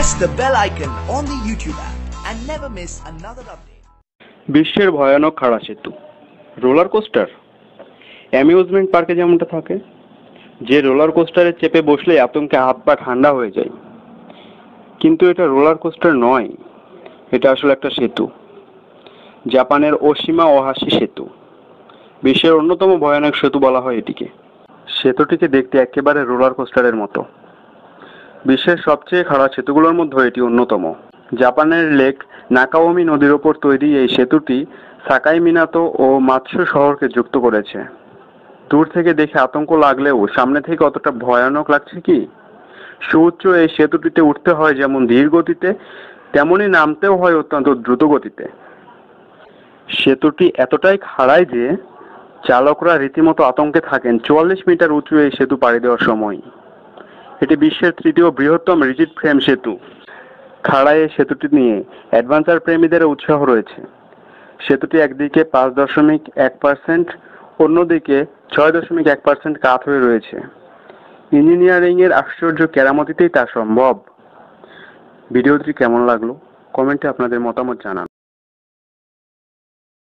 press the bell icon on the YouTube app and never miss another update. বিশ্বের ভয়ানক খাড়া সেতু roller coaster amusement পার্কে যেমনটা থাকে যে রোলার কোস্টারে চেপে বসলে আতঙ্কে হাত পা ঠান্ডা হয়ে যায় কিন্তু এটা রোলার কোস্টার নয় এটা আসলে একটা সেতু জাপানের ওশিমা ওহাশি সেতু বিশ্বের অন্যতম ভয়ানক সেতু বলা হয় এটিকে সেতুটিকে দেখতে একেবারে রোলার কোস্টারের মতো বিশ্বের সবচেয়ে খাড়া সেতুগুলোর মধ্যে এটি অন্যতম জাপানের লেক নাকাওমি নদীর ওপর তৈরি এই সেতুটি সাকাই মিনাতো ও মাৎস্য শহরকে যুক্ত করেছে দূর থেকে দেখে আতঙ্ক লাগলেও সামনে থেকে অতটা ভয়ানক লাগছে কি সুউচ্চ এই সেতুটিতে উঠতে হয় যেমন ধীর গতিতে তেমনই নামতেও হয় অত্যন্ত দ্রুত গতিতে সেতুটি এতটাই খাড়ায় যে চালকরা রীতিমতো আতঙ্কে থাকেন চুয়াল্লিশ মিটার উঁচু এই সেতু পাড়ি দেওয়ার সময় এটি বিশ্বের তৃতীয় বৃহত্তম রিজিড ফ্রেম সেতু খাড়ায় সেতুটি নিয়ে অ্যাডভেঞ্চার প্রেমীদের উৎসাহ রয়েছে সেতুটি একদিকে পাঁচ দশমিক এক পার্সেন্ট অন্যদিকে ছয় দশমিক এক পার্সেন্ট কাত হয়ে রয়েছে ইঞ্জিনিয়ারিংয়ের আশ্চর্য কেরামতিতেই তা সম্ভব ভিডিওটি কেমন লাগলো কমেন্টে আপনাদের মতামত জানান